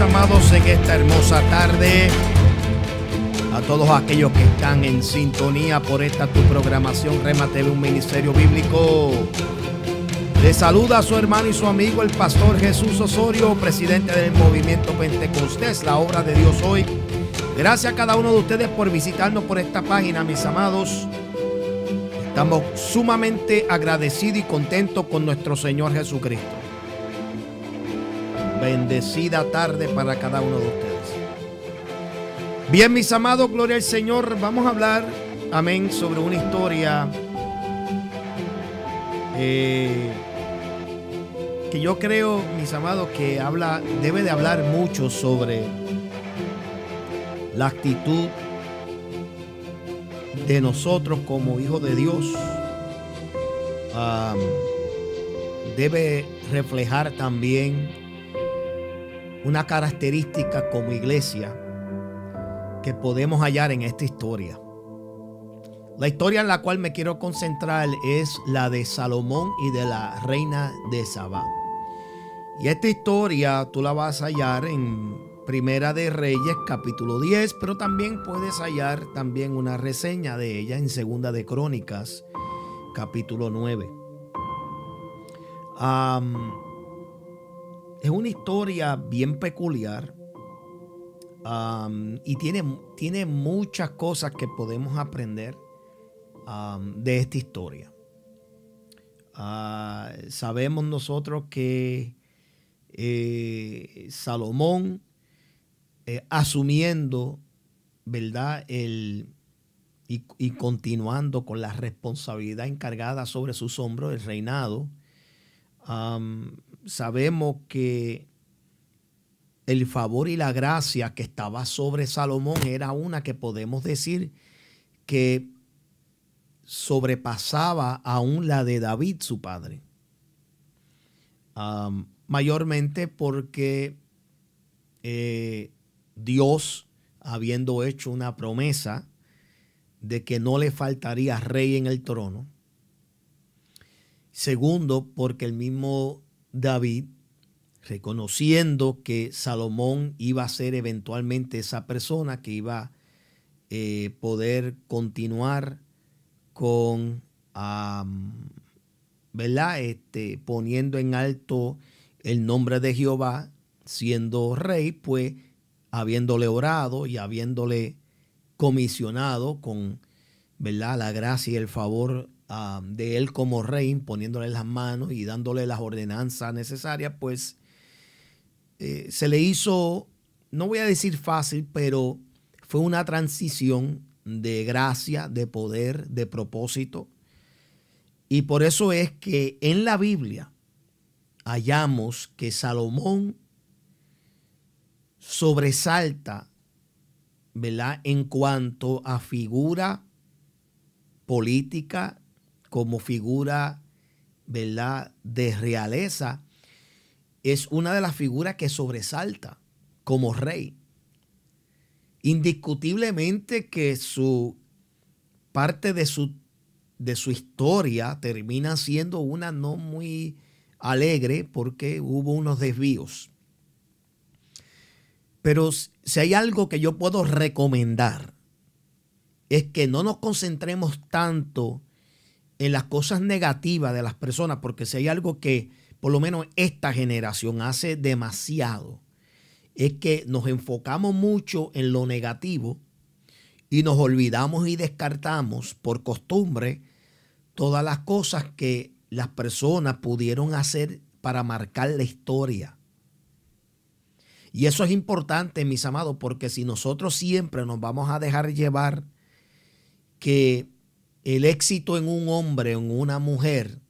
amados, en esta hermosa tarde. A todos aquellos que están en sintonía por esta tu programación remate de un ministerio bíblico. Le saluda a su hermano y su amigo, el pastor Jesús Osorio, presidente del movimiento Pentecostés, la obra de Dios hoy. Gracias a cada uno de ustedes por visitarnos por esta página, mis amados. Estamos sumamente agradecidos y contentos con nuestro Señor Jesucristo. Bendecida tarde para cada uno de ustedes. Bien, mis amados, gloria al Señor. Vamos a hablar, amén, sobre una historia eh, que yo creo, mis amados, que habla, debe de hablar mucho sobre la actitud de nosotros como hijos de Dios. Ah, debe reflejar también una característica como iglesia que podemos hallar en esta historia. La historia en la cual me quiero concentrar es la de Salomón y de la reina de Sabá. Y esta historia tú la vas a hallar en Primera de Reyes capítulo 10, pero también puedes hallar también una reseña de ella en Segunda de Crónicas capítulo 9 es una historia bien peculiar um, y tiene, tiene muchas cosas que podemos aprender um, de esta historia. Ah, sabemos nosotros que eh, Salomón, eh, asumiendo, ¿verdad? y, continuando con la responsabilidad encargada sobre sus hombros, el reinado, um, sabemos que el favor y la gracia que estaba sobre Salomón era una que podemos decir que sobrepasaba aún la de David, su padre. mayormente porque eh, Dios, habiendo hecho una promesa de que no le faltaría rey en el trono. Segundo, porque el mismo David, reconociendo que Salomón iba a ser eventualmente esa persona que iba a eh, poder continuar con, ¿verdad? Este, poniendo en alto el nombre de Jehová, siendo rey, pues habiéndole orado y habiéndole comisionado con, ¿verdad? La gracia y el favor de él como rey, poniéndole las manos y dándole las ordenanzas necesarias, pues eh, se le hizo, no voy a decir fácil, pero fue una transición de gracia, de poder, de propósito. Y por eso es que en la Biblia hallamos que Salomón sobresalta, ¿verdad? En cuanto a figura política como figura, ¿verdad?, de realeza, es una de las figuras que sobresalta como rey. Indiscutiblemente que su parte de su, de su historia termina siendo una no muy alegre porque hubo unos desvíos. Pero si hay algo que yo puedo recomendar, es que no nos concentremos tanto en las cosas negativas de las personas, porque si hay algo que por lo menos esta generación hace demasiado, es que nos enfocamos mucho en lo negativo y nos olvidamos y descartamos por costumbre todas las cosas que las personas pudieron hacer para marcar la historia. Y eso es importante, mis amados, porque si nosotros siempre nos vamos a dejar llevar que el éxito en un hombre, o en una mujer,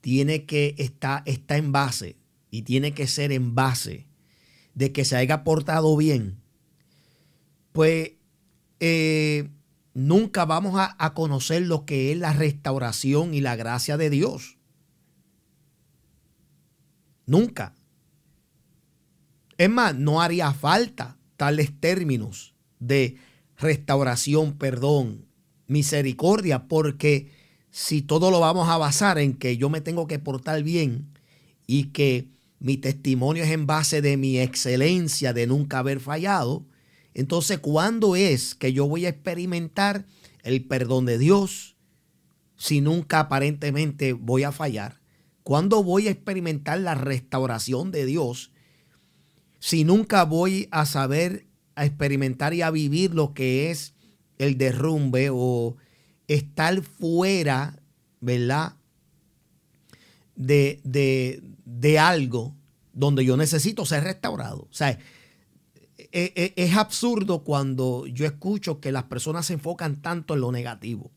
tiene que estar está en base y tiene que ser en base de que se haya portado bien. Pues eh, nunca vamos a, a conocer lo que es la restauración y la gracia de Dios. Nunca. Es más, no haría falta tales términos de restauración, perdón, misericordia, porque si todo lo vamos a basar en que yo me tengo que portar bien y que mi testimonio es en base de mi excelencia, de nunca haber fallado, entonces ¿cuándo es que yo voy a experimentar el perdón de Dios si nunca aparentemente voy a fallar? ¿Cuándo voy a experimentar la restauración de Dios si nunca voy a saber, a experimentar y a vivir lo que es el derrumbe o estar fuera, ¿verdad? De, de, de algo donde yo necesito ser restaurado. O sea, e, e, es, absurdo cuando yo escucho que las personas se enfocan tanto en lo negativo.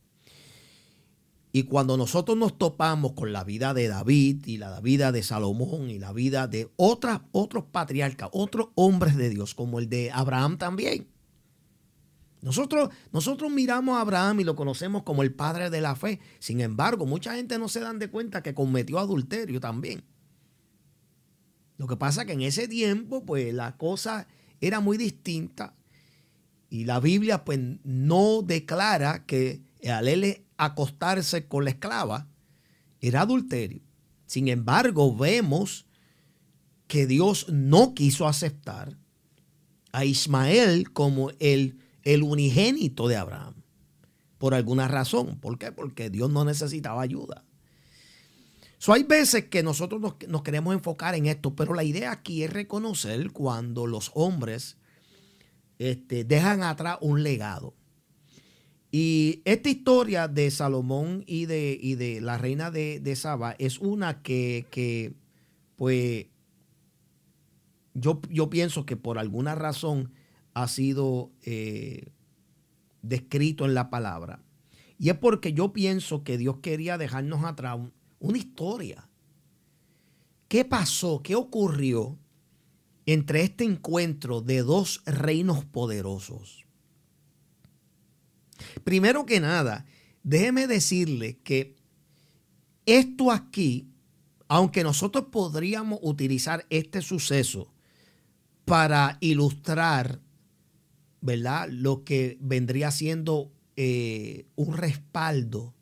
Y cuando nosotros nos topamos con la vida de David y la vida de Salomón y la vida de otras, otros patriarcas, otros hombres de Dios, como el de Abraham también, nosotros, nosotros miramos a Abraham y lo conocemos como el padre de la fe. Sin embargo, mucha gente no se dan de cuenta que cometió adulterio también. Lo que pasa que en ese tiempo, pues la cosa era muy distinta y la Biblia pues no declara que al acostarse con la esclava era adulterio. Sin embargo, vemos que Dios no quiso aceptar a Ismael como el el unigénito de Abraham. Por alguna razón. ¿Por qué? Porque Dios no necesitaba ayuda. hay veces que nosotros nos, queremos enfocar en esto, pero la idea aquí es reconocer cuando los hombres este, dejan atrás un legado. Y esta historia de Salomón y de, la reina de, Saba es una que, pues, yo pienso que por alguna razón ha sido eh, descrito en la palabra. Y es porque yo pienso que Dios quería dejarnos atrás una historia. ¿Qué pasó? ¿Qué ocurrió entre este encuentro de dos reinos poderosos? Primero que nada, déjeme decirle que esto aquí, aunque nosotros podríamos utilizar este suceso para ilustrar ¿verdad? Lo que vendría siendo eh, un respaldo,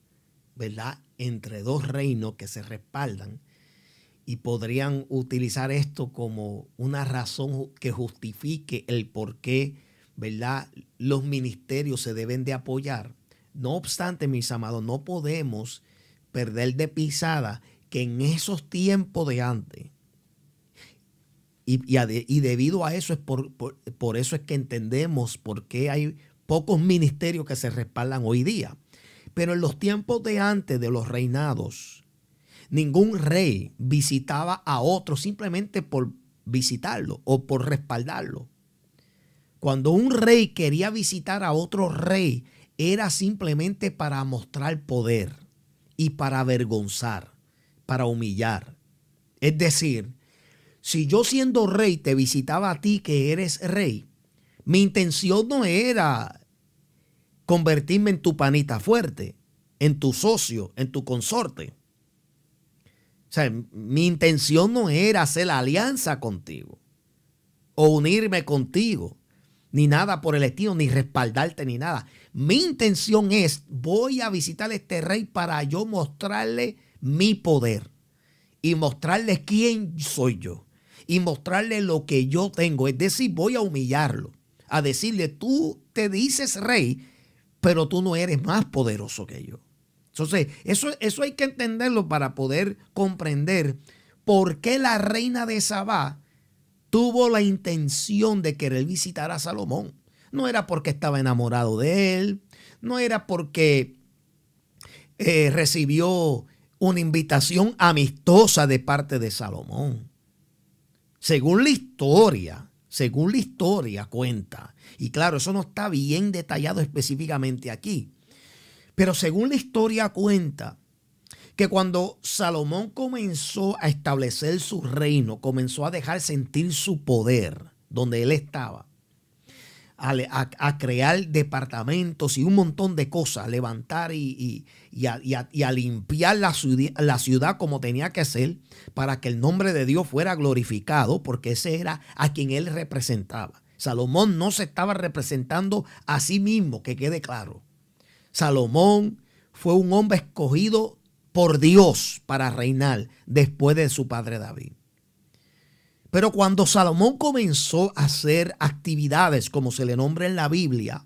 ¿verdad? Entre dos reinos que se respaldan y podrían utilizar esto como una razón que justifique el por qué, ¿verdad? Los ministerios se deben de apoyar. No obstante, mis amados, no podemos perder de pisada que en esos tiempos de antes, y, debido a eso es por, por eso es que entendemos por qué hay pocos ministerios que se respaldan hoy día. Pero en los tiempos de antes de los reinados, ningún rey visitaba a otro simplemente por visitarlo o por respaldarlo. Cuando un rey quería visitar a otro rey, era simplemente para mostrar poder y para avergonzar, para humillar. Es decir, si yo siendo rey te visitaba a ti que eres rey, mi intención no era convertirme en tu panita fuerte, en tu socio, en tu consorte. O sea, mi intención no era hacer la alianza contigo o unirme contigo, ni nada por el estilo, ni respaldarte, ni nada. Mi intención es, voy a visitar a este rey para yo mostrarle mi poder y mostrarle quién soy yo y mostrarle lo que yo tengo. Es decir, voy a humillarlo, a decirle, tú te dices rey, pero tú no eres más poderoso que yo. Entonces, eso, eso hay que entenderlo para poder comprender por qué la reina de Sabá tuvo la intención de querer visitar a Salomón. No era porque estaba enamorado de él, no era porque eh, recibió una invitación amistosa de parte de Salomón. Según la historia, según la historia cuenta, y claro, eso no está bien detallado específicamente aquí, pero según la historia cuenta que cuando Salomón comenzó a establecer su reino, comenzó a dejar sentir su poder donde él estaba, a, crear departamentos y un montón de cosas, levantar y, a, limpiar la, la, ciudad como tenía que ser para que el nombre de Dios fuera glorificado, porque ese era a quien él representaba. Salomón no se estaba representando a sí mismo, que quede claro. Salomón fue un hombre escogido por Dios para reinar después de su padre David. Pero cuando Salomón comenzó a hacer actividades, como se le nombra en la Biblia,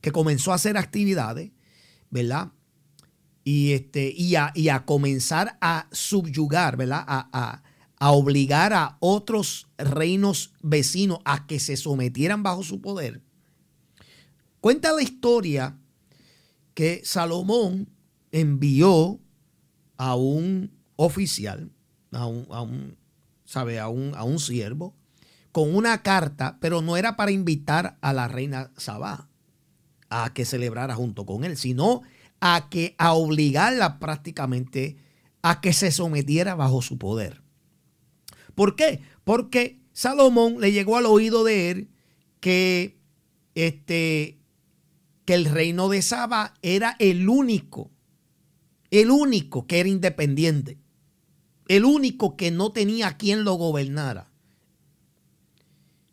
que comenzó a hacer actividades, ¿verdad? Y, este, y, a, comenzar a subyugar, ¿verdad? A, obligar a otros reinos vecinos a que se sometieran bajo su poder. Cuenta la historia que Salomón envió a un oficial, a un, ¿sabe? A un, a un siervo con una carta, pero no era para invitar a la reina Sabá a que celebrara junto con él, sino a que a obligarla prácticamente a que se sometiera bajo su poder. ¿Por qué? Porque Salomón le llegó al oído de él que este que el reino de Saba era el único, el único que era independiente el único que no tenía quien lo gobernara.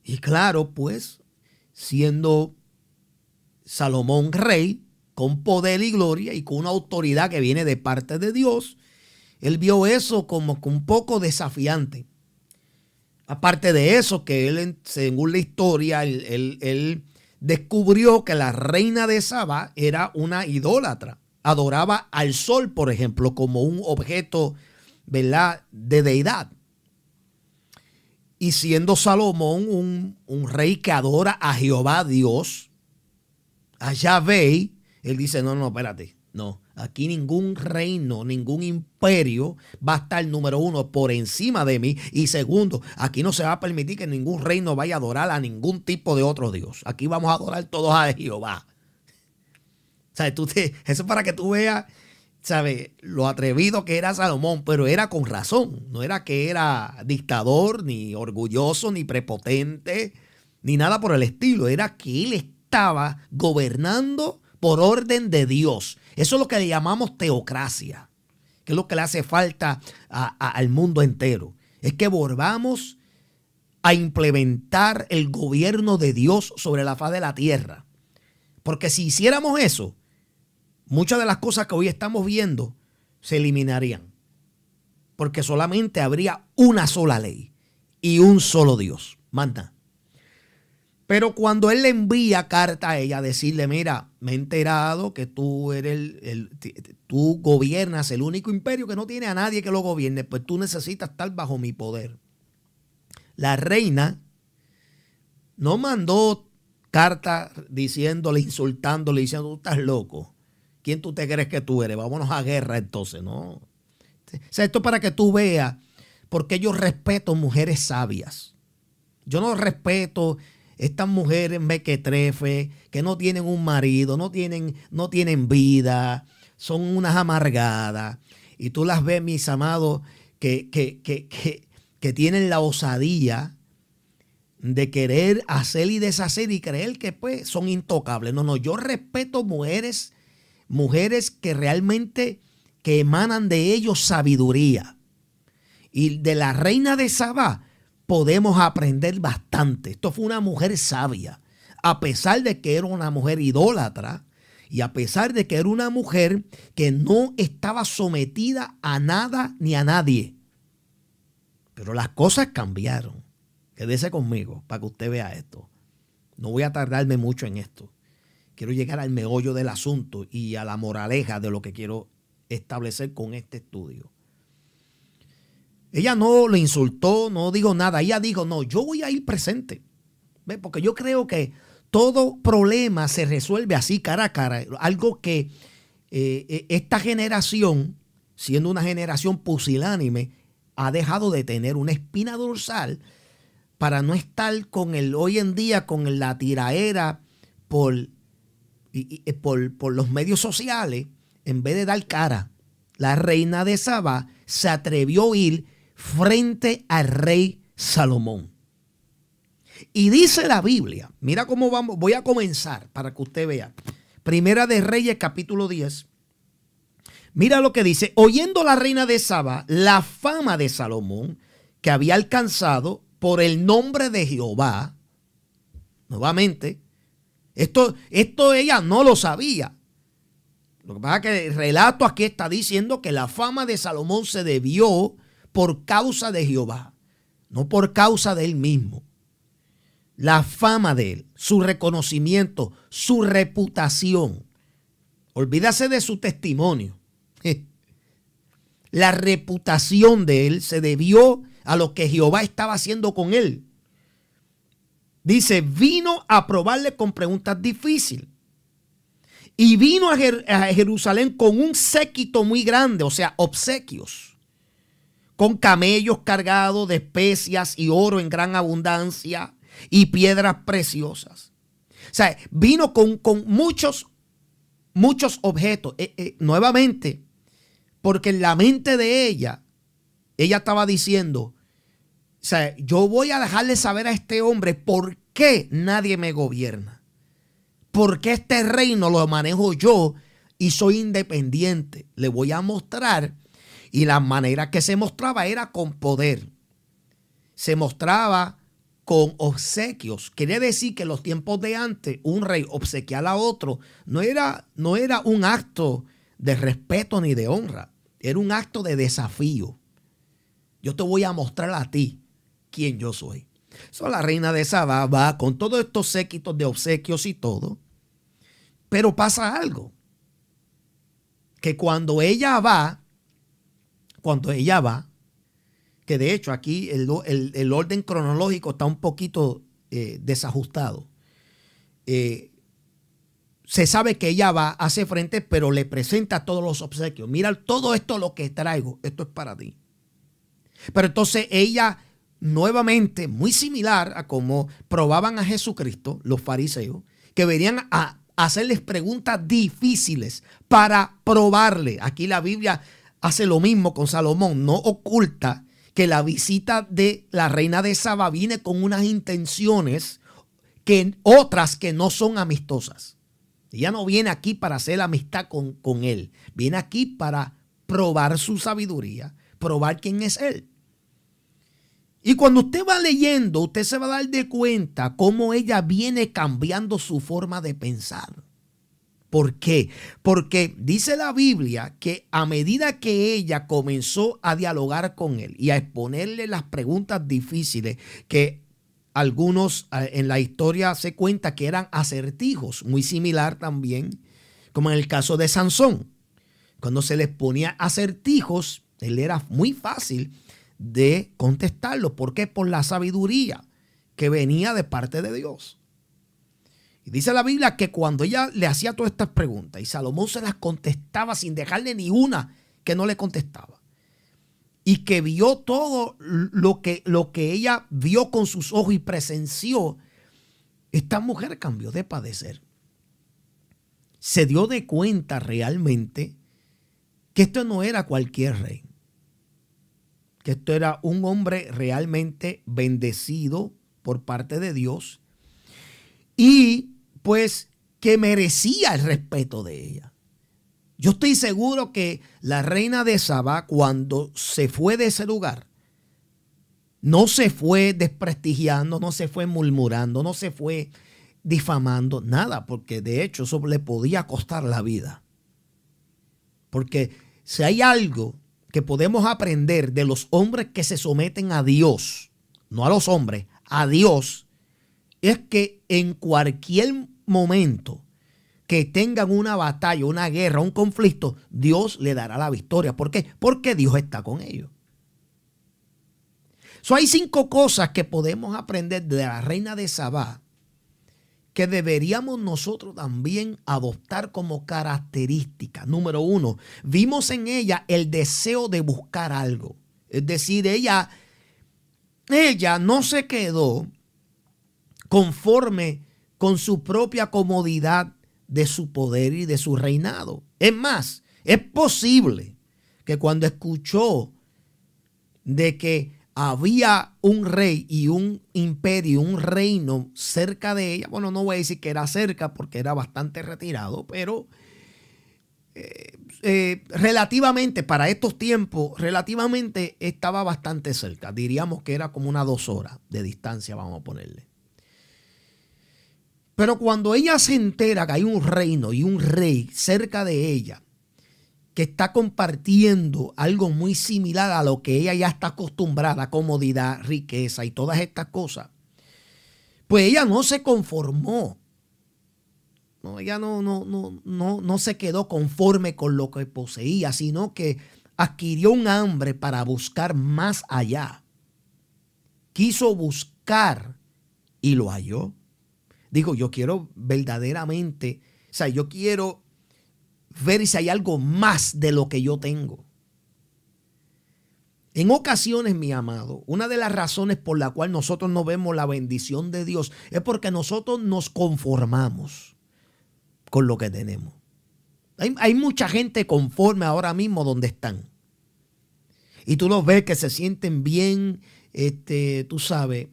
Y claro, pues, siendo Salomón rey, con poder y gloria y con una autoridad que viene de parte de Dios, él vio eso como un poco desafiante. Aparte de eso, que él, según la historia, él, descubrió que la reina de Saba era una idólatra. Adoraba al sol, por ejemplo, como un objeto ¿verdad? De deidad. Y siendo Salomón un, rey que adora a Jehová Dios, Allá Yahvé, él dice, no, no, espérate, no. Aquí ningún reino, ningún imperio va a estar, número uno, por encima de mí. Y segundo, aquí no se va a permitir que ningún reino vaya a adorar a ningún tipo de otro Dios. Aquí vamos a adorar todos a Jehová. O sea, tú te, eso es para que tú veas sabe lo atrevido que era Salomón, pero era con razón, no era que era dictador, ni orgulloso, ni prepotente, ni nada por el estilo, era que él estaba gobernando por orden de Dios. Eso es lo que le llamamos teocracia, que es lo que le hace falta al mundo entero. Es que volvamos a implementar el gobierno de Dios sobre la faz de la tierra. Porque si hiciéramos eso, Muchas de las cosas que hoy estamos viendo se eliminarían, porque solamente habría una sola ley y un solo Dios. Manda. Pero cuando él le envía carta a ella, decirle, mira, me he enterado que tú eres el, tú gobiernas el único imperio que no tiene a nadie que lo gobierne, pues tú necesitas estar bajo mi poder. La reina no mandó carta diciéndole, insultándole, diciendo, tú estás loco. ¿Quién tú te crees que tú eres? Vámonos a guerra entonces, ¿no? O sea, esto para que tú veas porque yo respeto mujeres sabias. Yo no respeto estas mujeres mequetrefe que no tienen un marido, no tienen, no tienen vida, son unas amargadas. Y tú las ves, mis amados, que, que, tienen la osadía de querer hacer y deshacer y creer que pues son intocables. No, no, yo respeto mujeres mujeres que realmente que emanan de ellos sabiduría. Y de la reina de Sabá podemos aprender bastante. Esto fue una mujer sabia, a pesar de que era una mujer idólatra y a pesar de que era una mujer que no estaba sometida a nada ni a nadie. Pero las cosas cambiaron. Quédese conmigo para que usted vea esto. No voy a tardarme mucho en esto quiero llegar al meollo del asunto y a la moraleja de lo que quiero establecer con este estudio. Ella no le insultó, no dijo nada. Ella dijo, no, yo voy a ir presente. Porque yo creo que todo problema se resuelve así, cara a cara. Algo que eh, e, esta generación, siendo una generación pusilánime, ha dejado de tener una espina dorsal para no estar con el hoy en día, con la tiraera por y, eh, por, por los medios sociales, en vez de dar cara, la reina de Saba se atrevió a ir frente al rey Salomón. Y dice la Biblia, mira cómo vamos, voy a comenzar para que usted vea. Primera de Reyes capítulo 10. Mira lo que dice, oyendo la reina de Saba la fama de Salomón que había alcanzado por el nombre de Jehová, nuevamente, esto, esto ella no lo sabía. Lo que pasa es que el relato aquí está diciendo que la fama de Salomón se debió por causa de Jehová, no por causa de él mismo. La fama de él, su reconocimiento, su reputación. Olvídase de su testimonio. La reputación de él se debió a lo que Jehová estaba haciendo con él. Dice, vino a probarle con preguntas difíciles. Y vino a, Jerusalén con un séquito muy grande, o sea, obsequios, con camellos cargados de especias y oro en gran abundancia y piedras preciosas. O sea, vino con, muchos, muchos objetos. Eh, eh, nuevamente, porque en la mente de ella, ella estaba diciendo, o sea, yo voy a dejarle saber a este hombre por qué nadie me gobierna. ¿Por qué este reino lo manejo yo y soy independiente? Le voy a mostrar. Y la manera que se mostraba era con poder. Se mostraba con obsequios. Quiere decir que en los tiempos de antes, un rey obsequiar a otro no era, no era un acto de respeto ni de honra. Era un acto de desafío. Yo te voy a mostrar a ti quién yo soy. Son la reina de Saba va con todos estos séquitos de obsequios y todo, pero pasa algo, que cuando ella va, cuando ella va, que de hecho aquí el, orden cronológico está un poquito eh, desajustado. Eh, se sabe que ella va, hace frente, pero le presenta todos los obsequios. Mira, todo esto lo que traigo, esto es para ti. Pero entonces ella nuevamente muy similar a como probaban a Jesucristo los fariseos, que venían a hacerles preguntas difíciles para probarle. Aquí la Biblia hace lo mismo con Salomón, no oculta que la visita de la reina de Saba viene con unas intenciones que otras que no son amistosas. Ella no viene aquí para hacer amistad con, con él, viene aquí para probar su sabiduría, probar quién es él. Y cuando usted va leyendo, usted se va a dar de cuenta cómo ella viene cambiando su forma de pensar. ¿Por qué? Porque dice la Biblia que a medida que ella comenzó a dialogar con él y a exponerle las preguntas difíciles que algunos eh, en la historia se cuenta que eran acertijos, muy similar también como en el caso de Sansón. Cuando se les ponía acertijos, él era muy fácil de contestarlo. ¿Por qué? Por la sabiduría que venía de parte de Dios. Y dice la Biblia que cuando ella le hacía todas estas preguntas y Salomón se las contestaba sin dejarle ni una que no le contestaba. Y que vio todo lo que, lo que ella vio con sus ojos y presenció, esta mujer cambió de padecer. Se dio de cuenta realmente que esto no era cualquier rey que esto era un hombre realmente bendecido por parte de Dios y pues que merecía el respeto de ella. Yo estoy seguro que la reina de Sabá cuando se fue de ese lugar, no se fue desprestigiando, no se fue murmurando, no se fue difamando, nada, porque de hecho eso le podía costar la vida. Porque si hay algo que podemos aprender de los hombres que se someten a Dios, no a los hombres, a Dios, es que en cualquier momento que tengan una batalla, una guerra, un conflicto, Dios le dará la victoria. ¿Por qué? Porque Dios está con ellos. So, hay cinco cosas que podemos aprender de la reina de Sabá que deberíamos nosotros también adoptar como característica. Número uno, vimos en ella el deseo de buscar algo. Es decir, ella, ella no se quedó conforme con su propia comodidad de su poder y de su reinado. Es más, es posible que cuando escuchó de que había un rey y un imperio, un reino cerca de ella. Bueno, no voy a decir que era cerca porque era bastante retirado, pero eh, eh, relativamente, para estos tiempos, relativamente estaba bastante cerca. Diríamos que era como una dos horas de distancia, vamos a ponerle. Pero cuando ella se entera que hay un reino y un rey cerca de ella, que está compartiendo algo muy similar a lo que ella ya está acostumbrada, comodidad, riqueza y todas estas cosas, pues ella no se conformó. No, ella no, no, no, no, no se quedó conforme con lo que poseía, sino que adquirió un hambre para buscar más allá. Quiso buscar y lo halló. Digo, yo quiero verdaderamente, o sea, yo quiero ver si hay algo más de lo que yo tengo. En ocasiones, mi amado, una de las razones por la cual nosotros no vemos la bendición de Dios es porque nosotros nos conformamos con lo que tenemos. Hay, mucha gente conforme ahora mismo donde están. Y tú los ves que se sienten bien, este, tú sabes,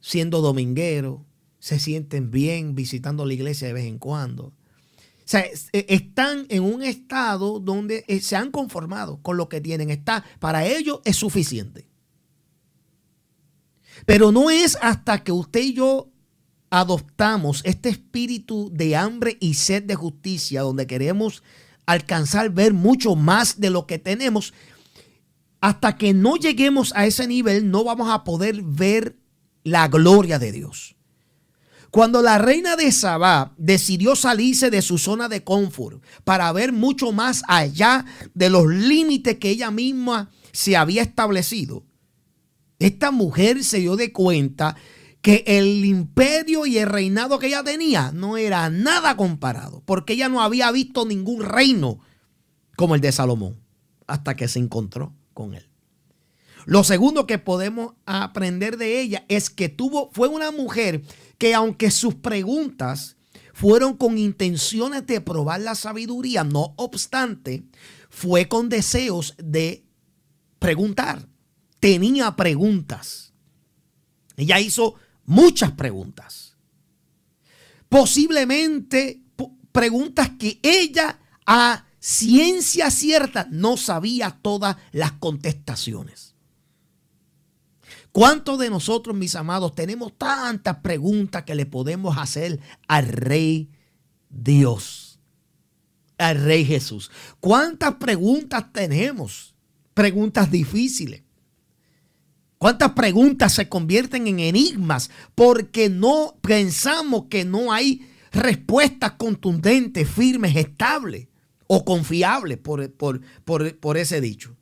siendo domingueros, se sienten bien visitando la iglesia de vez en cuando, sea, e, están en un estado donde eh, se han conformado con lo que tienen. Está, para ellos es suficiente. Pero no es hasta que usted y yo adoptamos este espíritu de hambre y sed de justicia, donde queremos alcanzar ver mucho más de lo que tenemos, hasta que no lleguemos a ese nivel, no vamos a poder ver la gloria de Dios. Cuando la reina de Sabá decidió salirse de su zona de confort para ver mucho más allá de los límites que ella misma se había establecido, esta mujer se dio de cuenta que el imperio y el reinado que ella tenía no era nada comparado, porque ella no había visto ningún reino como el de Salomón hasta que se encontró con él. Lo segundo que podemos aprender de ella es que tuvo, fue una mujer que aunque sus preguntas fueron con intenciones de probar la sabiduría, no obstante, fue con deseos de preguntar. Tenía preguntas. Ella hizo muchas preguntas. Posiblemente preguntas que ella a ciencia cierta no sabía todas las contestaciones. ¿Cuántos de nosotros, mis amados, tenemos tantas preguntas que le podemos hacer al Rey Dios, al Rey Jesús? ¿Cuántas preguntas tenemos? Preguntas difíciles. ¿Cuántas preguntas se convierten en enigmas porque no pensamos que no hay respuestas contundentes, firmes, estables o confiables por, por, por ese dicho?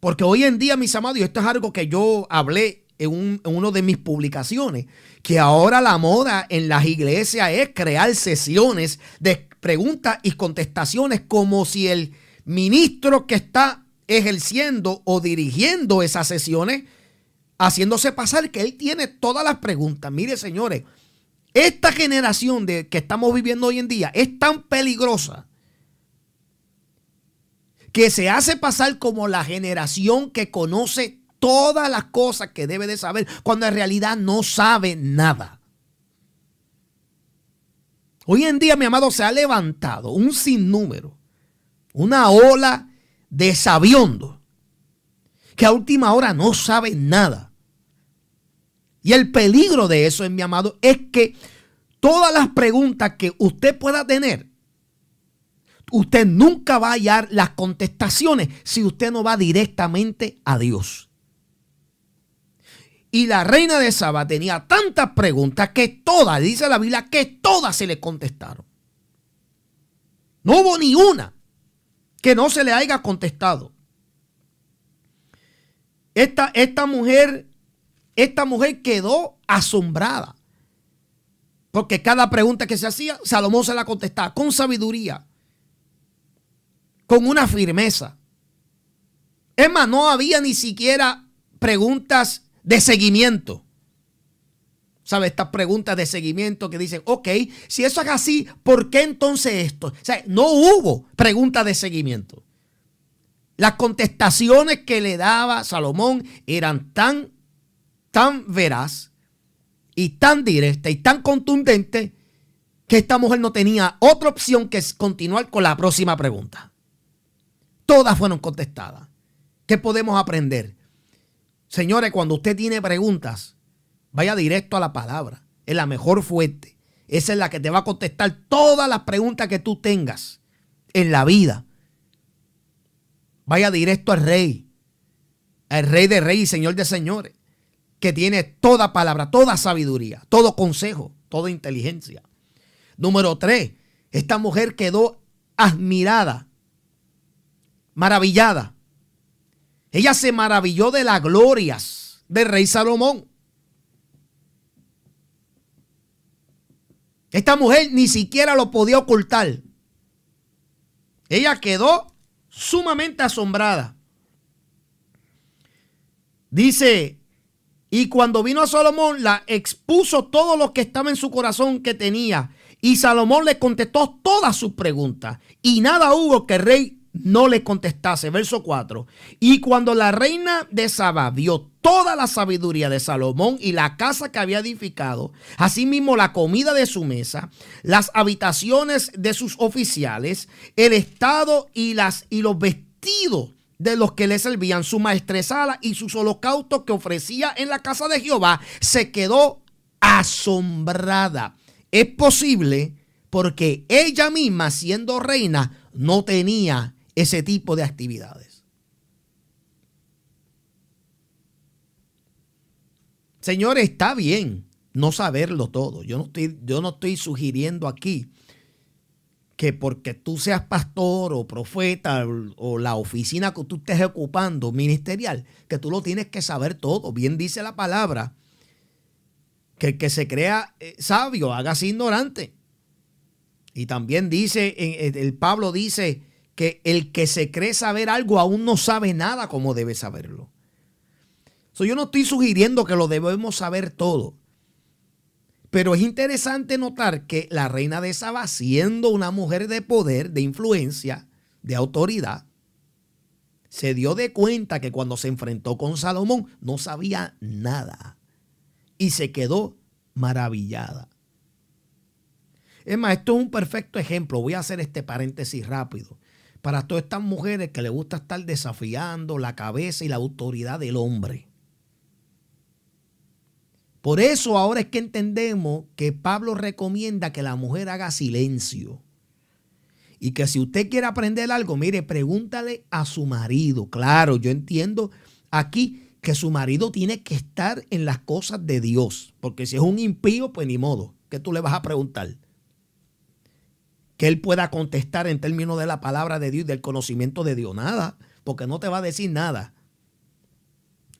Porque hoy en día, mis amados, y esto es algo que yo hablé en, uno de mis publicaciones, que ahora la moda en las iglesias es crear sesiones de preguntas y contestaciones como si el ministro que está ejerciendo o dirigiendo esas sesiones, haciéndose pasar que él tiene todas las preguntas. Mire, señores, esta generación de, que estamos viviendo hoy en día es tan peligrosa que se hace pasar como la generación que conoce todas las cosas que debe de saber, cuando en realidad no sabe nada. Hoy en día, mi amado, se ha levantado un sinnúmero, una ola de sabiondo, que a última hora no sabe nada. Y el peligro de eso, mi amado, es que todas las preguntas que usted pueda tener usted nunca va a hallar las contestaciones si usted no va directamente a Dios. Y la reina de Saba tenía tantas preguntas que todas, dice la Biblia, que todas se le contestaron. No hubo ni una que no se le haya contestado. Esta, esta mujer, esta mujer quedó asombrada. Porque cada pregunta que se hacía, Salomón se la contestaba con sabiduría con una firmeza. Es más, no había ni siquiera preguntas de seguimiento. ¿Sabe? Estas preguntas de seguimiento que dicen, ok, si eso es así, ¿por qué entonces esto? O sea, no hubo preguntas de seguimiento. Las contestaciones que le daba Salomón eran tan, tan veraz y tan directa y tan contundente que esta mujer no tenía otra opción que continuar con la próxima pregunta. Todas fueron contestadas. ¿Qué podemos aprender? Señores, cuando usted tiene preguntas, vaya directo a la palabra. Es la mejor fuente. Esa es la que te va a contestar todas las preguntas que tú tengas en la vida. Vaya directo al rey. Al rey de reyes y señor de señores. Que tiene toda palabra, toda sabiduría, todo consejo, toda inteligencia. Número tres, esta mujer quedó admirada maravillada. Ella se maravilló de las glorias del rey Salomón. Esta mujer ni siquiera lo podía ocultar. Ella quedó sumamente asombrada. Dice, y cuando vino a Salomón, la expuso todo lo que estaba en su corazón que tenía. Y Salomón le contestó todas sus preguntas. Y nada hubo que rey no le contestase. Verso 4. Y cuando la reina de Saba vio toda la sabiduría de Salomón y la casa que había edificado, asimismo la comida de su mesa, las habitaciones de sus oficiales, el estado y, las, y los vestidos de los que le servían, su maestresala y sus holocaustos que ofrecía en la casa de Jehová, se quedó asombrada. Es posible porque ella misma, siendo reina, no tenía ese tipo de actividades. Señores, está bien no saberlo todo. Yo no estoy, yo no estoy sugiriendo aquí que porque tú seas pastor o profeta o la oficina que tú estés ocupando ministerial, que tú lo tienes que saber todo. Bien dice la palabra, que el que se crea eh, sabio, hágase ignorante. Y también dice, el Pablo dice que el que se cree saber algo aún no sabe nada como debe saberlo. So, yo no estoy sugiriendo que lo debemos saber todo. Pero es interesante notar que la reina de Saba, siendo una mujer de poder, de influencia, de autoridad, se dio de cuenta que cuando se enfrentó con Salomón no sabía nada y se quedó maravillada. Es más, esto es un perfecto ejemplo. Voy a hacer este paréntesis rápido para todas estas mujeres que le gusta estar desafiando la cabeza y la autoridad del hombre. Por eso ahora es que entendemos que Pablo recomienda que la mujer haga silencio. Y que si usted quiere aprender algo, mire, pregúntale a su marido. Claro, yo entiendo aquí que su marido tiene que estar en las cosas de Dios. Porque si es un impío, pues ni modo, que tú le vas a preguntar? que él pueda contestar en términos de la palabra de Dios y del conocimiento de Dios. Nada, porque no te va a decir nada.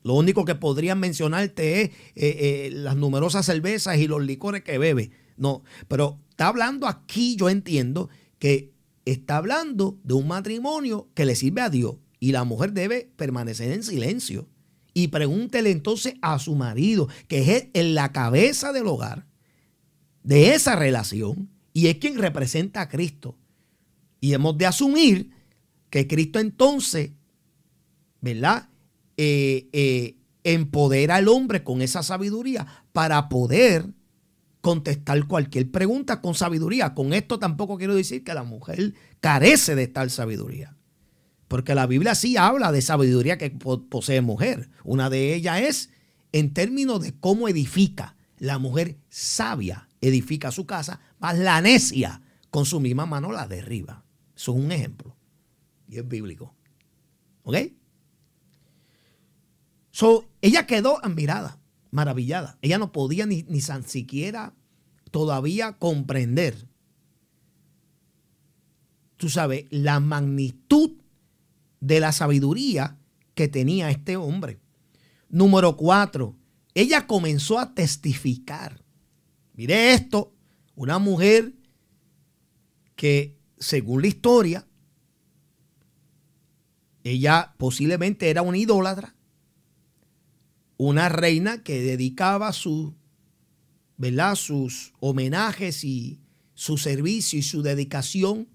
Lo único que podrían mencionarte es eh, eh, las numerosas cervezas y los licores que bebe. No, pero está hablando aquí, yo entiendo, que está hablando de un matrimonio que le sirve a Dios y la mujer debe permanecer en silencio. Y pregúntele entonces a su marido, que es en la cabeza del hogar, de esa relación, y es quien representa a Cristo. Y hemos de asumir que Cristo entonces, ¿verdad? Eh, eh, empodera al hombre con esa sabiduría para poder contestar cualquier pregunta con sabiduría. Con esto tampoco quiero decir que la mujer carece de tal sabiduría. Porque la Biblia sí habla de sabiduría que posee mujer. Una de ellas es en términos de cómo edifica. La mujer sabia edifica su casa, más la necia, con su misma mano la derriba. Eso es un ejemplo. Y es bíblico. ¿Ok? So, ella quedó admirada, maravillada. Ella no podía ni, ni siquiera todavía comprender. Tú sabes, la magnitud de la sabiduría que tenía este hombre. Número cuatro, ella comenzó a testificar. Mire esto, una mujer que, según la historia, ella posiblemente era una idólatra, una reina que dedicaba su, sus homenajes y su servicio y su dedicación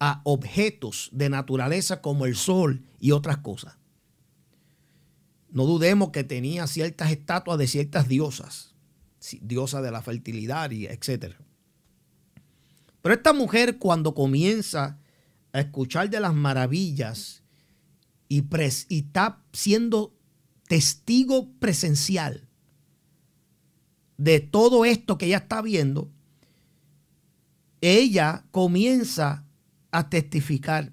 a objetos de naturaleza como el sol y otras cosas. No dudemos que tenía ciertas estatuas de ciertas diosas, diosas de la fertilidad y etcétera. Pero esta mujer cuando comienza a escuchar de las maravillas y, pres está siendo testigo presencial de todo esto que ella está viendo, ella comienza a testificar.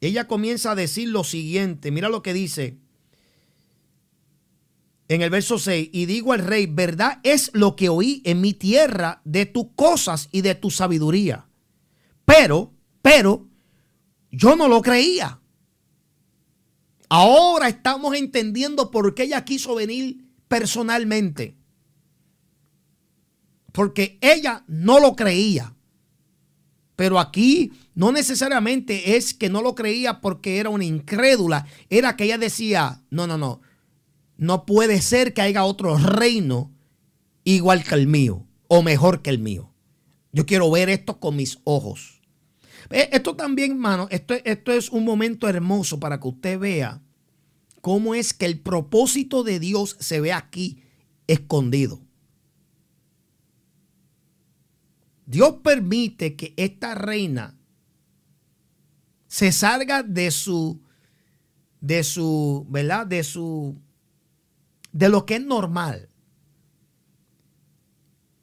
Ella comienza a decir lo siguiente, mira lo que dice en el verso 6, y digo al rey, verdad es lo que oí en mi tierra de tus cosas y de tu sabiduría. Pero, pero, yo no lo creía. Ahora estamos entendiendo por qué ella quiso venir personalmente. Porque ella no lo creía. Pero aquí no necesariamente es que no lo creía porque era una incrédula. Era que ella decía, no, no, no no puede ser que haya otro reino igual que el mío o mejor que el mío. Yo quiero ver esto con mis ojos. E, esto también, hermano, esto, esto es un momento hermoso para que usted vea cómo es que el propósito de Dios se ve aquí escondido. Dios permite que esta reina se salga de su, de su, ¿verdad? De su de lo que es normal,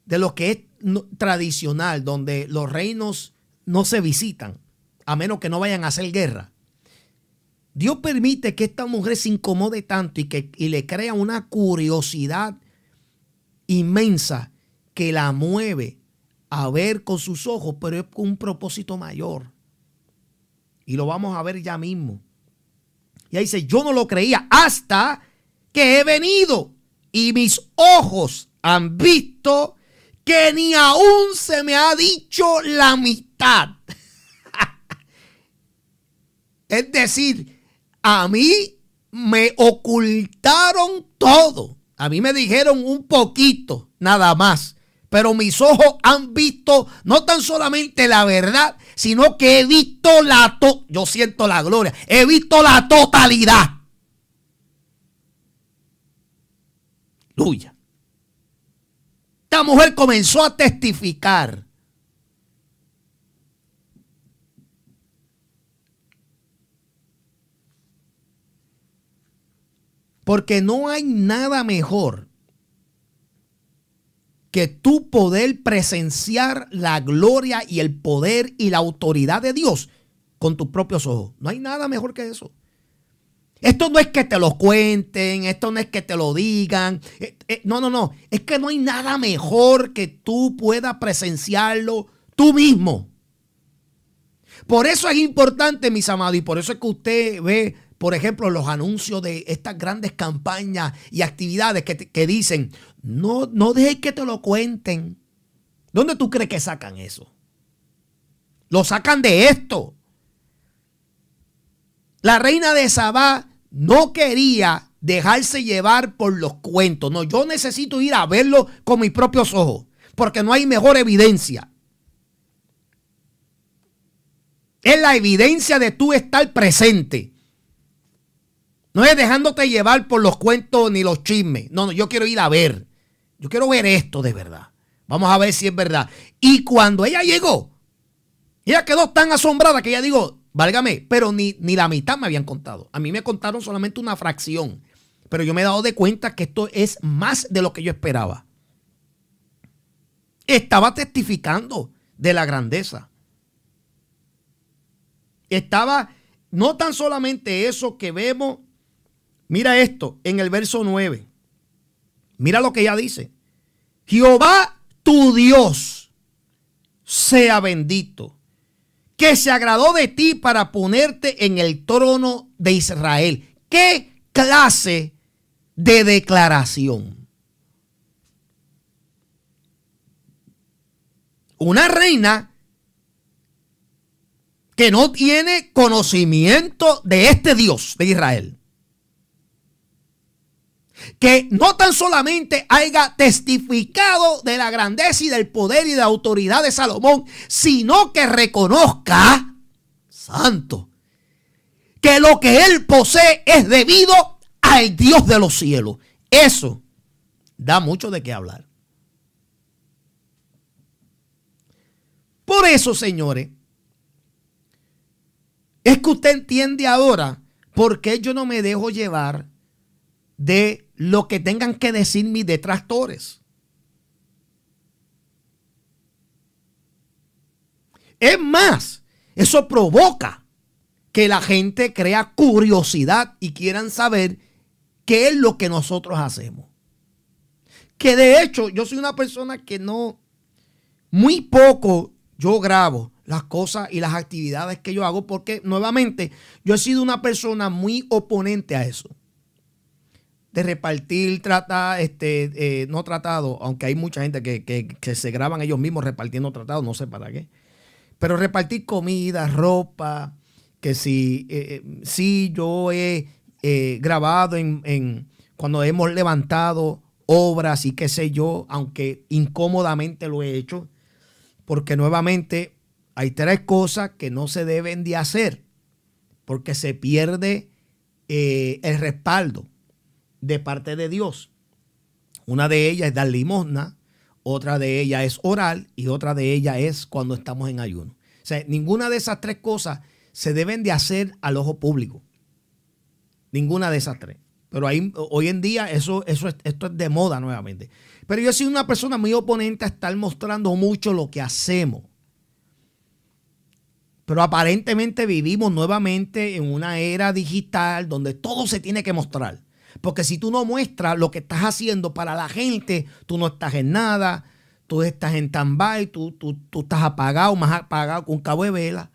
de lo que es tradicional, donde los reinos no se visitan, a menos que no vayan a hacer guerra. Dios permite que esta mujer se incomode tanto y que y le crea una curiosidad inmensa que la mueve a ver con sus ojos, pero es con un propósito mayor. Y lo vamos a ver ya mismo. Y ahí dice, yo no lo creía hasta que he venido y mis ojos han visto que ni aún se me ha dicho la mitad. es decir, a mí me ocultaron todo. A mí me dijeron un poquito, nada más. Pero mis ojos han visto no tan solamente la verdad, sino que he visto la... totalidad. Yo siento la gloria. He visto la totalidad. Tuya. Esta mujer comenzó a testificar. Porque no hay nada mejor que tú poder presenciar la gloria y el poder y la autoridad de Dios con tus propios ojos. No hay nada mejor que eso. Esto no es que te lo cuenten, esto no es que te lo digan. Eh, eh, no, no, no. Es que no hay nada mejor que tú puedas presenciarlo tú mismo. Por eso es importante, mis amados, y por eso es que usted ve, por ejemplo, los anuncios de estas grandes campañas y actividades que, dicen, no, no dejes que te lo cuenten. ¿Dónde tú crees que sacan eso? Lo sacan de esto. La reina de Sabá no quería dejarse llevar por los cuentos. No, yo necesito ir a verlo con mis propios ojos, porque no hay mejor evidencia. Es la evidencia de tú estar presente. No es dejándote llevar por los cuentos ni los chismes. No, no, yo quiero ir a ver. Yo quiero ver esto de verdad. Vamos a ver si es verdad. Y cuando ella llegó, ella quedó tan asombrada que ella dijo, Válgame, pero ni, ni la mitad me habían contado. A mí me contaron solamente una fracción. Pero yo me he dado de cuenta que esto es más de lo que yo esperaba. Estaba testificando de la grandeza. Estaba, no tan solamente eso que vemos, mira esto en el verso 9. Mira lo que ella dice. Jehová tu Dios sea bendito que se agradó de ti para ponerte en el trono de Israel. ¿Qué clase de declaración? Una reina que no tiene conocimiento de este Dios de Israel que no tan solamente haya testificado de la grandeza y del poder y de la autoridad de Salomón, sino que reconozca, santo, que lo que él posee es debido al Dios de los cielos. Eso da mucho de qué hablar. Por eso, señores, es que usted entiende ahora por qué yo no me dejo llevar de lo que tengan que decir mis detractores. Es más, eso provoca que la gente crea curiosidad y quieran saber qué es lo que nosotros hacemos. Que de hecho yo soy una persona que no, muy poco yo grabo las cosas y las actividades que yo hago porque nuevamente yo he sido una persona muy oponente a eso de repartir trata, este, eh, no tratado, aunque hay mucha gente que, se graban ellos mismos repartiendo tratados, no sé para qué. Pero repartir comida, ropa, que si, eh, eh, yo he grabado en, cuando hemos levantado obras y qué sé yo, aunque incómodamente lo he hecho, porque nuevamente hay tres cosas que no se deben de hacer, porque se pierde el respaldo de parte de Dios. Una de ellas es dar limosna, otra de ellas es orar y otra de ellas es cuando estamos en ayuno. O sea, ninguna de esas tres cosas se deben de hacer al ojo público. Ninguna de esas tres. Pero hoy en día eso, eso, esto es de moda nuevamente. Pero yo soy una persona muy oponente a estar mostrando mucho lo que hacemos. Pero aparentemente vivimos nuevamente en una era digital donde todo se tiene que mostrar. Porque si tú no muestras lo que estás haciendo para la gente, tú no estás en nada, tú estás en tambay, tú, tú, tú estás apagado, más apagado con cabo de vela.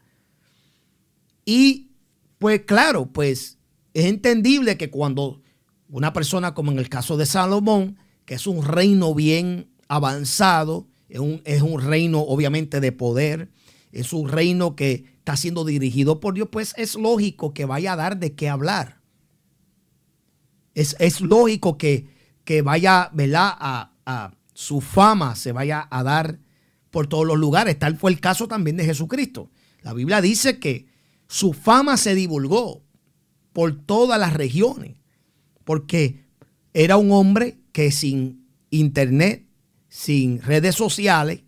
Y pues claro, pues es entendible que cuando una persona como en el caso de Salomón, que es un reino bien avanzado, es un reino obviamente de poder, es un reino que está siendo dirigido por Dios, pues es lógico que vaya a dar de qué hablar es, lógico que, vaya, ¿verdad? A, a, su fama se vaya a dar por todos los lugares. Tal fue el caso también de Jesucristo. La Biblia dice que su fama se divulgó por todas las regiones, porque era un hombre que sin internet, sin redes sociales,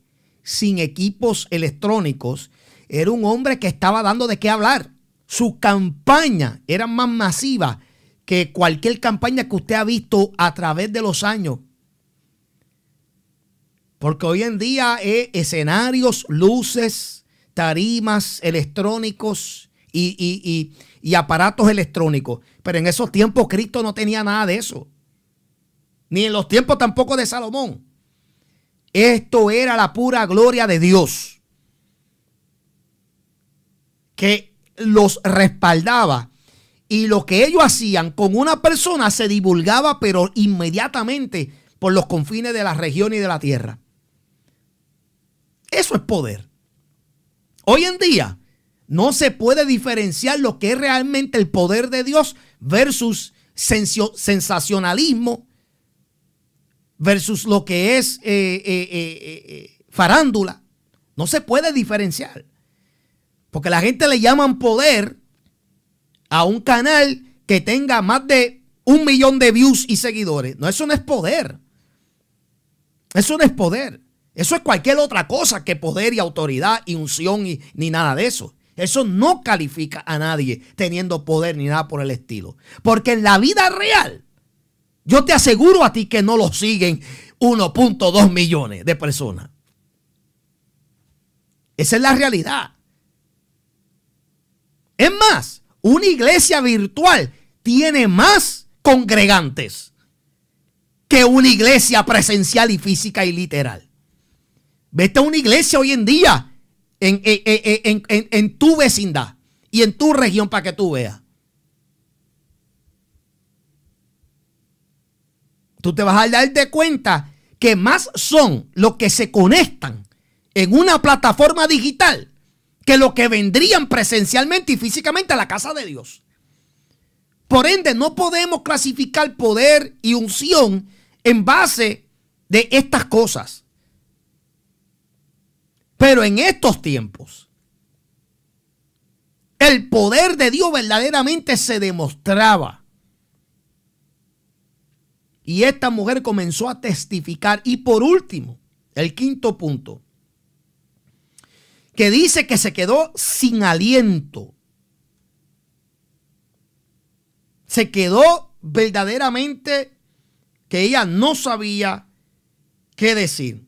sin equipos electrónicos, era un hombre que estaba dando de qué hablar. Su campaña era más masiva que cualquier campaña que usted ha visto a través de los años. Porque hoy en día es escenarios, luces, tarimas, electrónicos y, aparatos electrónicos. Pero en esos tiempos Cristo no tenía nada de eso. Ni en los tiempos tampoco de Salomón. Esto era la pura gloria de Dios. Que los respaldaba y lo que ellos hacían con una persona se divulgaba, pero inmediatamente por los confines de la región y de la tierra. Eso es poder. Hoy en día no se puede diferenciar lo que es realmente el poder de Dios versus sensacionalismo, versus lo que es eh, eh, eh, farándula. No se puede diferenciar. Porque la gente le llaman poder a un canal que tenga más de un millón de views y seguidores. No, eso no es poder. Eso no es poder. Eso es cualquier otra cosa que poder y autoridad y unción y, ni nada de eso. Eso no califica a nadie teniendo poder ni nada por el estilo. Porque en la vida real, yo te aseguro a ti que no lo siguen 1.2 millones de personas. Esa es la realidad. Es más, una iglesia virtual tiene más congregantes que una iglesia presencial y física y literal. Vete a una iglesia hoy en día en, tu vecindad y en tu región para que tú veas. Tú te vas a dar de cuenta que más son los que se conectan en una plataforma digital que lo que vendrían presencialmente y físicamente a la casa de Dios. Por ende, no podemos clasificar poder y unción en base de estas cosas. Pero en estos tiempos, el poder de Dios verdaderamente se demostraba. Y esta mujer comenzó a testificar. Y por último, el quinto punto, que dice que se quedó sin aliento. Se quedó verdaderamente que ella no sabía qué decir.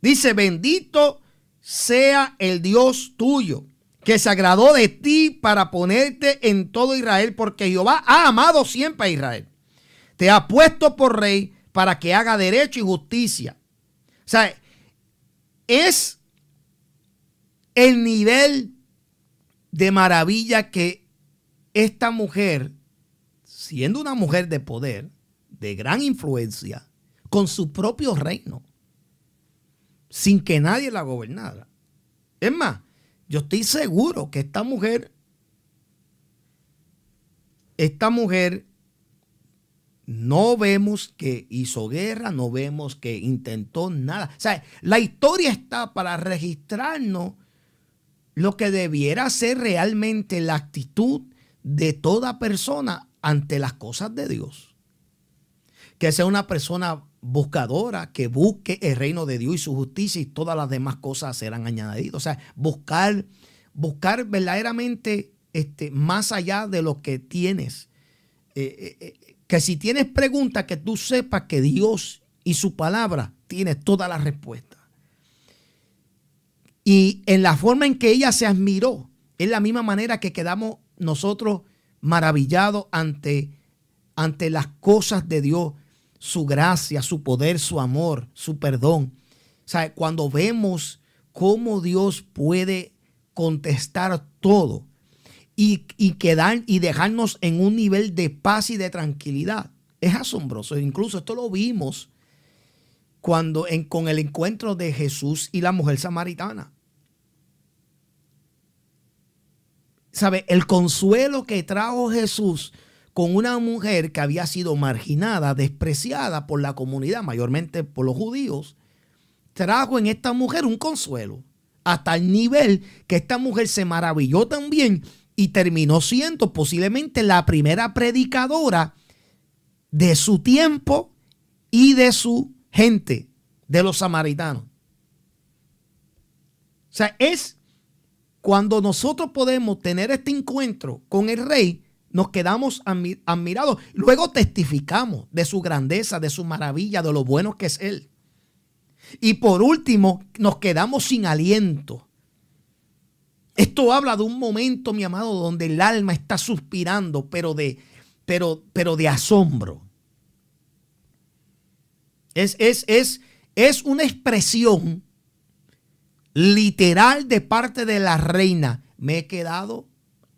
Dice, bendito sea el Dios tuyo, que se agradó de ti para ponerte en todo Israel, porque Jehová ha amado siempre a Israel. Te ha puesto por rey para que haga derecho y justicia. O sea, es el nivel de maravilla que esta mujer, siendo una mujer de poder, de gran influencia, con su propio reino, sin que nadie la gobernara. Es más, yo estoy seguro que esta mujer, esta mujer no vemos que hizo guerra, no vemos que intentó nada. O sea, la historia está para registrarnos lo que debiera ser realmente la actitud de toda persona ante las cosas de Dios. Que sea una persona buscadora, que busque el reino de Dios y su justicia y todas las demás cosas serán añadidas. O sea, buscar, buscar verdaderamente este, más allá de lo que tienes. Eh, eh, eh, que si tienes preguntas, que tú sepas que Dios y su palabra tiene todas las respuestas. Y en la forma en que ella se admiró, es la misma manera que quedamos nosotros maravillados ante, ante las cosas de Dios, su gracia, su poder, su amor, su perdón. O sea, cuando vemos cómo Dios puede contestar todo, y, y, y dejarnos en un nivel de paz y de tranquilidad. Es asombroso. Incluso esto lo vimos cuando en, con el encuentro de Jesús y la mujer samaritana. ¿Sabe? El consuelo que trajo Jesús con una mujer que había sido marginada, despreciada por la comunidad, mayormente por los judíos, trajo en esta mujer un consuelo. Hasta el nivel que esta mujer se maravilló también y terminó siendo posiblemente la primera predicadora de su tiempo y de su gente, de los samaritanos. O sea, es cuando nosotros podemos tener este encuentro con el rey, nos quedamos admirados. Luego testificamos de su grandeza, de su maravilla, de lo bueno que es él. Y por último, nos quedamos sin aliento. Esto habla de un momento, mi amado, donde el alma está suspirando, pero de, pero, pero de asombro. Es, es, es, es una expresión literal de parte de la reina. Me he quedado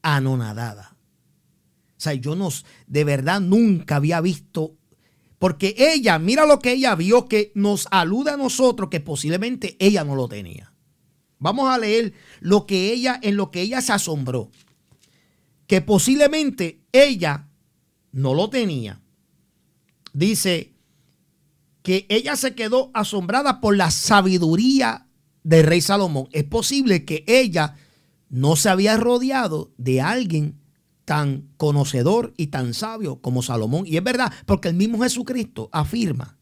anonadada. O sea, yo no, de verdad nunca había visto, porque ella, mira lo que ella vio que nos alude a nosotros, que posiblemente ella no lo tenía. Vamos a leer lo que ella, en lo que ella se asombró. Que posiblemente ella no lo tenía. Dice que ella se quedó asombrada por la sabiduría del rey Salomón. Es posible que ella no se había rodeado de alguien tan conocedor y tan sabio como Salomón. Y es verdad, porque el mismo Jesucristo afirma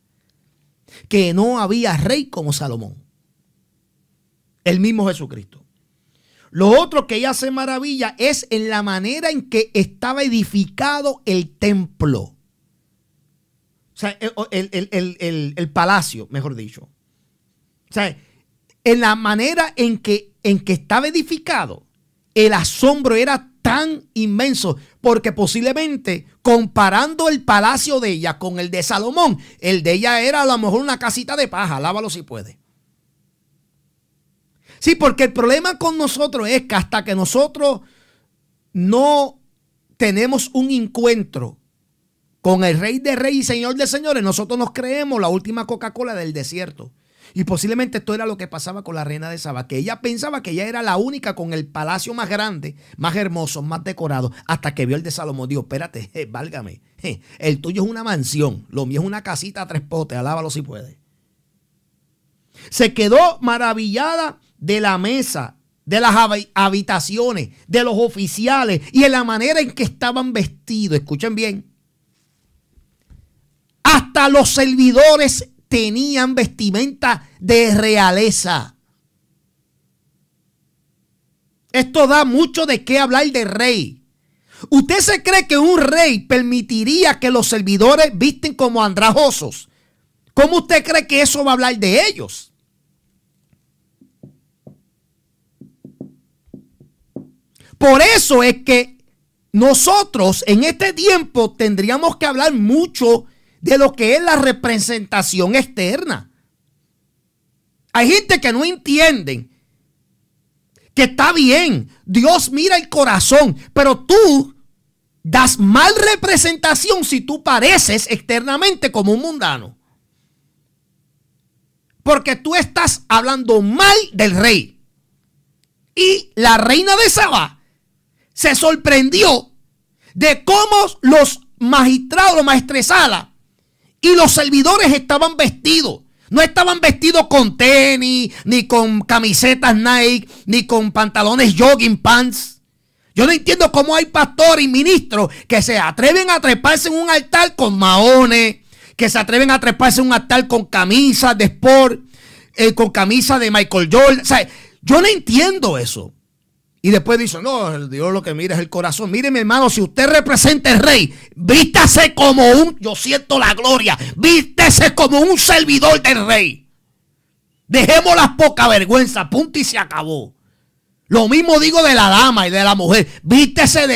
que no había rey como Salomón el mismo Jesucristo. Lo otro que ella hace maravilla es en la manera en que estaba edificado el templo. O sea, el, palacio, mejor dicho. O sea, en la manera en que, en que estaba edificado, el asombro era tan inmenso, porque posiblemente comparando el palacio de ella con el de Salomón, el de ella era a lo mejor una casita de paja, lávalo si puede. Sí, porque el problema con nosotros es que hasta que nosotros no tenemos un encuentro con el Rey de Reyes y Señor de Señores, nosotros nos creemos la última Coca-Cola del desierto. Y posiblemente esto era lo que pasaba con la reina de Saba, que ella pensaba que ella era la única con el palacio más grande, más hermoso, más decorado, hasta que vio el de Salomón. Dijo, espérate, eh, válgame, eh, el tuyo es una mansión, lo mío es una casita a tres potes, alábalo si puede. Se quedó maravillada de la mesa, de las habitaciones, de los oficiales y en la manera en que estaban vestidos. Escuchen bien. Hasta los servidores tenían vestimenta de realeza. Esto da mucho de qué hablar de rey. ¿Usted se cree que un rey permitiría que los servidores visten como andrajosos? ¿Cómo usted cree que eso va a hablar de ellos? Por eso es que nosotros en este tiempo tendríamos que hablar mucho de lo que es la representación externa. Hay gente que no entienden que está bien, Dios mira el corazón, pero tú das mal representación si tú pareces externamente como un mundano. Porque tú estás hablando mal del rey. Y la reina de Sabá se sorprendió de cómo los magistrados, los maestresala y los servidores estaban vestidos. No estaban vestidos con tenis, ni con camisetas Nike, ni con pantalones jogging pants. Yo no entiendo cómo hay pastores y ministros que se atreven a treparse en un altar con maones, que se atreven a treparse en un altar con camisas de sport, eh, con camisa de Michael Jordan. O sea, yo no entiendo eso. Y después dice, no, Dios lo que mira es el corazón. Mire, mi hermano, si usted representa el rey, vístase como un, yo siento la gloria, vístese como un servidor del rey. Dejemos las poca vergüenza, punto y se acabó. Lo mismo digo de la dama y de la mujer. Vístese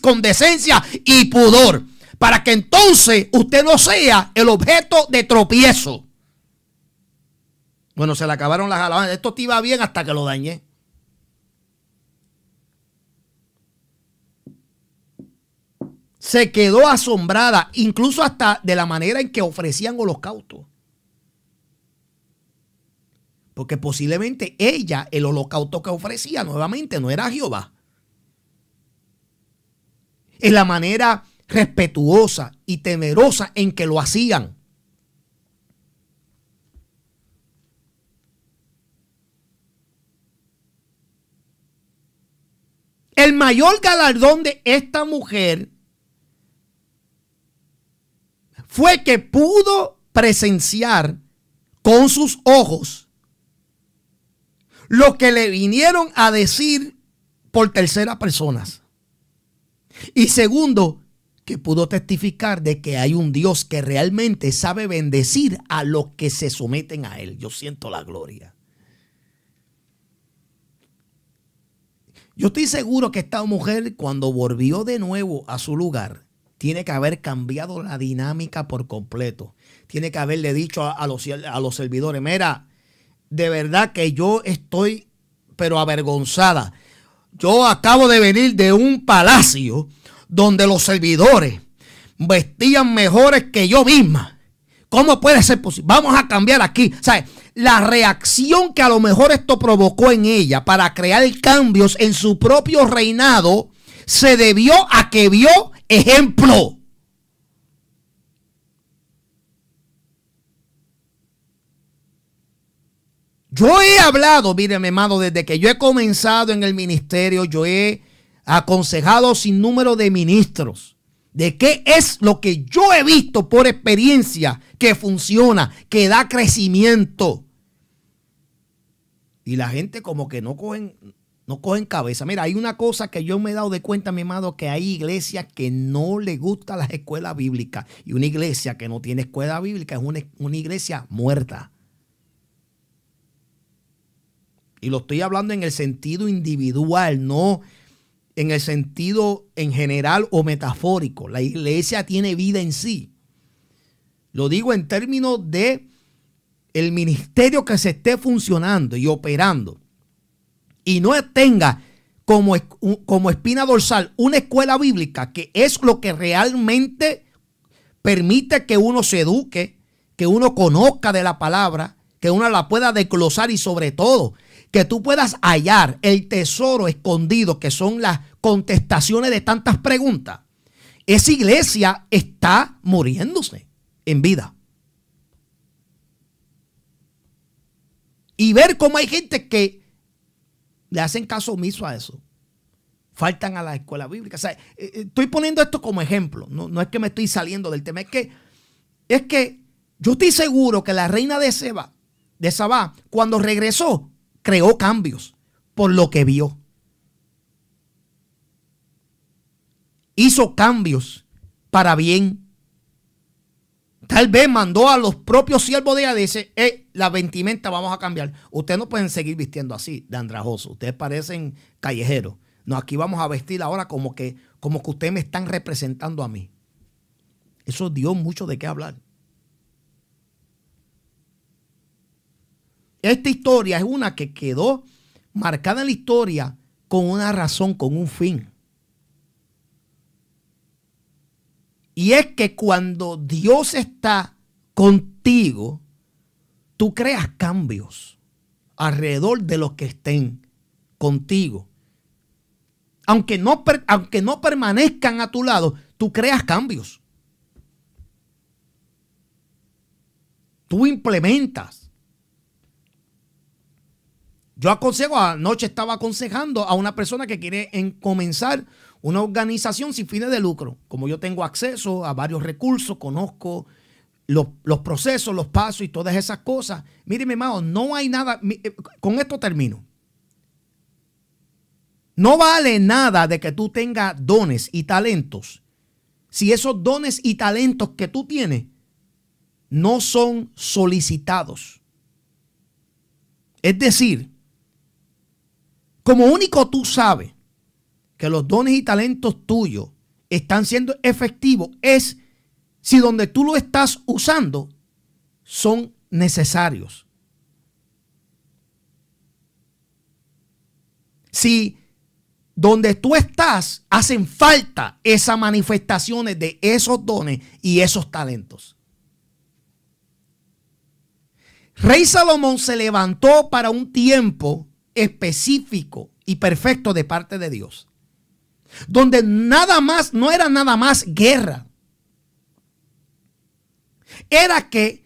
con decencia y pudor. Para que entonces usted no sea el objeto de tropiezo. Bueno, se le acabaron las alabanzas. Esto te iba bien hasta que lo dañé. se quedó asombrada, incluso hasta de la manera en que ofrecían holocausto. Porque posiblemente ella, el holocausto que ofrecía nuevamente, no era Jehová. En la manera respetuosa y temerosa en que lo hacían. El mayor galardón de esta mujer fue que pudo presenciar con sus ojos lo que le vinieron a decir por terceras personas. Y segundo, que pudo testificar de que hay un Dios que realmente sabe bendecir a los que se someten a Él. Yo siento la gloria. Yo estoy seguro que esta mujer cuando volvió de nuevo a su lugar, tiene que haber cambiado la dinámica por completo. Tiene que haberle dicho a, los, a los servidores, mira, de verdad que yo estoy, pero avergonzada. Yo acabo de venir de un palacio donde los servidores vestían mejores que yo misma. ¿Cómo puede ser posible? Vamos a cambiar aquí. sea, La reacción que a lo mejor esto provocó en ella para crear cambios en su propio reinado se debió a que vio ejemplo. Yo he hablado, mire, mi hermano, desde que yo he comenzado en el ministerio, yo he aconsejado sin número de ministros de qué es lo que yo he visto por experiencia que funciona, que da crecimiento. Y la gente como que no cogen, no cogen cabeza. Mira, hay una cosa que yo me he dado de cuenta, mi amado, que hay iglesias que no le gustan las escuelas bíblicas. Y una iglesia que no tiene escuela bíblica es una, una iglesia muerta. Y lo estoy hablando en el sentido individual, no en el sentido en general o metafórico. La iglesia tiene vida en sí. Lo digo en términos de el ministerio que se esté funcionando y operando y no tenga como, como espina dorsal una escuela bíblica, que es lo que realmente permite que uno se eduque, que uno conozca de la palabra, que uno la pueda desglosar y sobre todo que tú puedas hallar el tesoro escondido que son las contestaciones de tantas preguntas. Esa iglesia está muriéndose en vida. Y ver cómo hay gente que le hacen caso omiso a eso. Faltan a la escuela bíblica. Eh, eh, estoy poniendo esto como ejemplo. No, es que me estoy saliendo del tema, es que, es que yo estoy seguro que la reina de Seba, de Sabá, cuando regresó, creó cambios por lo que vio. Hizo cambios para bien Tal vez mandó a los propios siervos de ella, dice, la vestimenta vamos a cambiar. Ustedes no pueden seguir vistiendo así, de andrajoso. Ustedes parecen callejeros. No, aquí vamos a vestir ahora como que, como que ustedes me están representando a mí. Eso dio mucho de qué hablar. Esta historia es una que quedó marcada en la historia con una razón, con un fin. Y es que cuando Dios está contigo, tú creas cambios alrededor de los que estén contigo. Aunque no, aunque no permanezcan a tu lado, tú creas cambios. Tú implementas yo aconsejo, anoche estaba aconsejando a una persona que quiere comenzar una organización sin fines de lucro. Como yo tengo acceso a varios recursos, conozco los, los procesos, los pasos y todas esas cosas. Mire, mi hermano, no hay nada. Eh, con esto termino. No vale nada de que tú tengas dones y talentos si esos dones y talentos que tú tienes no son solicitados. Es decir, como único tú sabes que los dones y talentos tuyos están siendo efectivos es si donde tú lo estás usando son necesarios. Si donde tú estás hacen falta esas manifestaciones de esos dones y esos talentos. Rey Salomón se levantó para un tiempo específico y perfecto de parte de Dios. Donde nada más, no era nada más guerra. Era que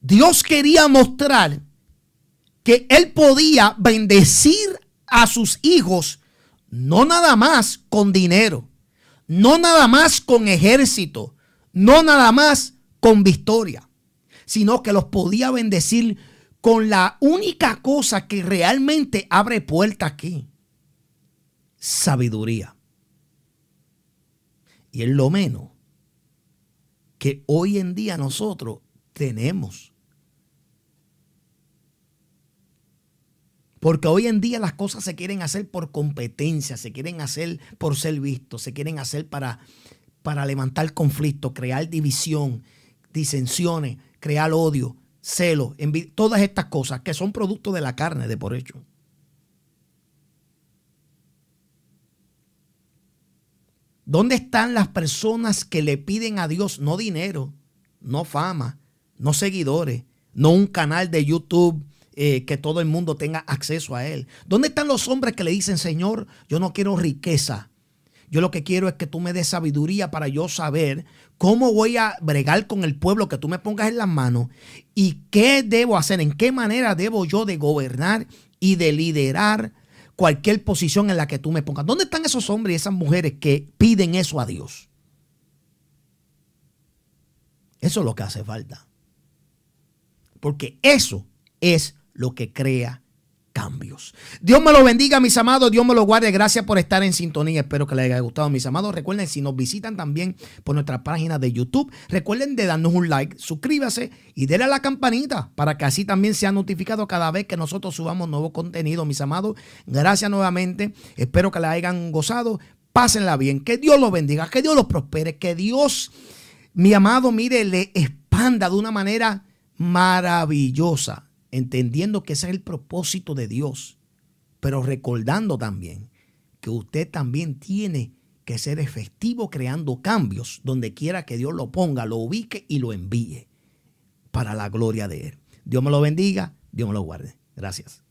Dios quería mostrar que Él podía bendecir a sus hijos, no nada más con dinero, no nada más con ejército, no nada más con victoria, sino que los podía bendecir con la única cosa que realmente abre puerta aquí. Sabiduría. Y es lo menos que hoy en día nosotros tenemos. Porque hoy en día las cosas se quieren hacer por competencia, se quieren hacer por ser vistos, se quieren hacer para, para levantar conflicto, crear división, disensiones, crear odio celo en todas estas cosas que son producto de la carne de por hecho. ¿Dónde están las personas que le piden a Dios no dinero, no fama, no seguidores, no un canal de YouTube eh, que todo el mundo tenga acceso a él? ¿Dónde están los hombres que le dicen, Señor, yo no quiero riqueza? Yo lo que quiero es que tú me des sabiduría para yo saber ¿Cómo voy a bregar con el pueblo que tú me pongas en las manos? ¿Y qué debo hacer? ¿En qué manera debo yo de gobernar y de liderar cualquier posición en la que tú me pongas? ¿Dónde están esos hombres y esas mujeres que piden eso a Dios? Eso es lo que hace falta. Porque eso es lo que crea cambios. Dios me lo bendiga, mis amados. Dios me lo guarde. Gracias por estar en sintonía. Espero que les haya gustado, mis amados. Recuerden, si nos visitan también por nuestra página de YouTube, recuerden de darnos un like, suscríbase y denle a la campanita para que así también sea notificado cada vez que nosotros subamos nuevo contenido, mis amados. Gracias nuevamente. Espero que la hayan gozado. Pásenla bien. Que Dios los bendiga. Que Dios los prospere. Que Dios, mi amado, mire, le expanda de una manera maravillosa entendiendo que ese es el propósito de Dios, pero recordando también que usted también tiene que ser efectivo creando cambios donde quiera que Dios lo ponga, lo ubique y lo envíe para la gloria de Él. Dios me lo bendiga, Dios me lo guarde. Gracias.